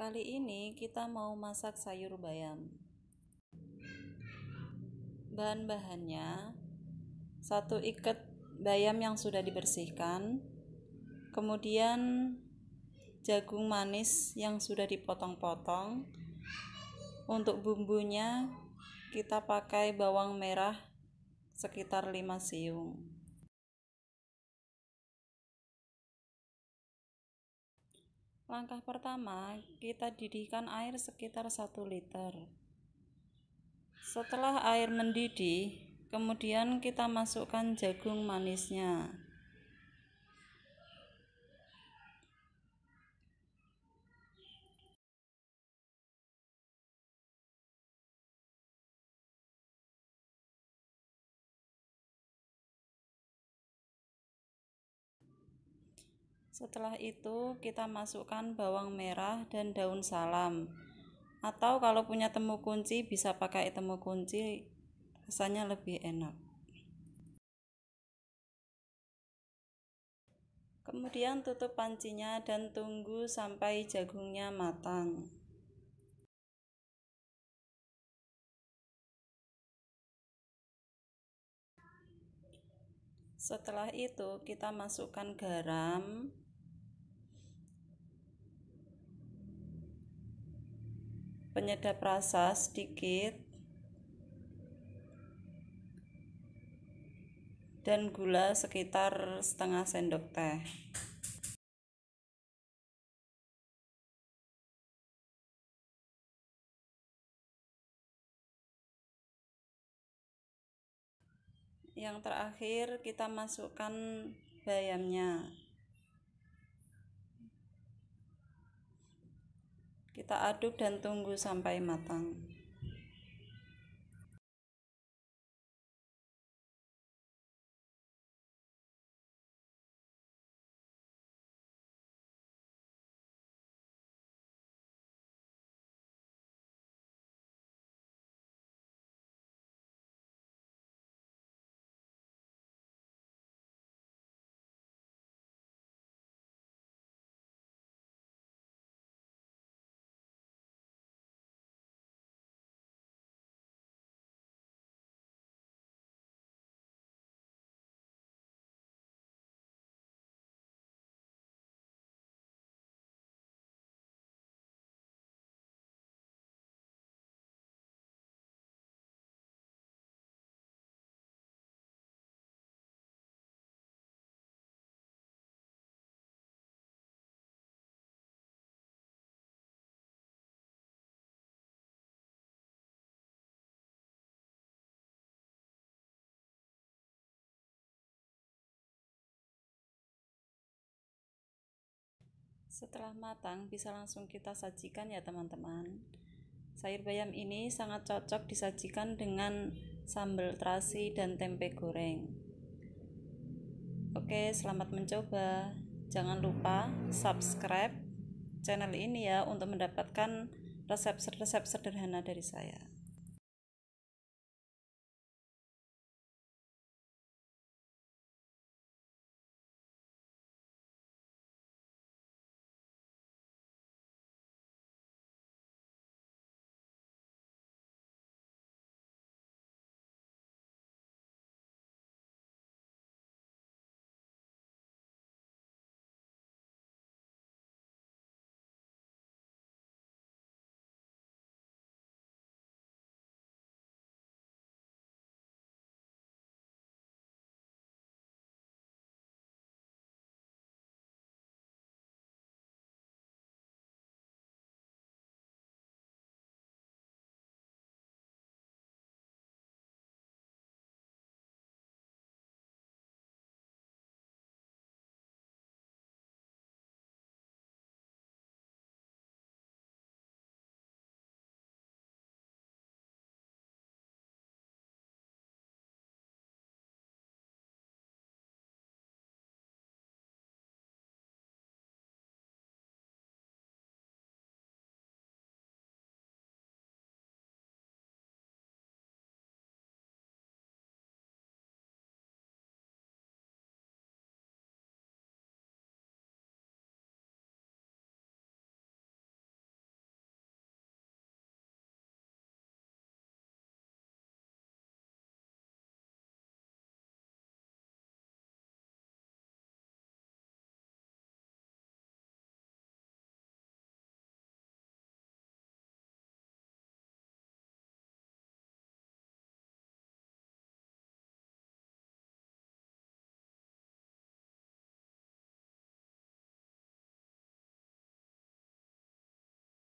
Kali ini kita mau masak sayur bayam. Bahan-bahannya satu ikat bayam yang sudah dibersihkan, kemudian jagung manis yang sudah dipotong-potong. Untuk bumbunya kita pakai bawang merah sekitar 5 siung. Langkah pertama, kita didihkan air sekitar 1 liter. Setelah air mendidih, kemudian kita masukkan jagung manisnya. Setelah itu kita masukkan bawang merah dan daun salam. Atau kalau punya temu kunci bisa pakai temu kunci, rasanya lebih enak. Kemudian tutup pancinya dan tunggu sampai jagungnya matang. Setelah itu, kita masukkan garam, penyedap rasa sedikit dan gula sekitar setengah sendok teh yang terakhir kita masukkan bayamnya Kita aduk dan tunggu sampai matang. Setelah matang, bisa langsung kita sajikan ya teman-teman. Sayur bayam ini sangat cocok disajikan dengan sambal terasi dan tempe goreng. Oke, selamat mencoba. Jangan lupa subscribe channel ini ya untuk mendapatkan resep-resep sederhana dari saya.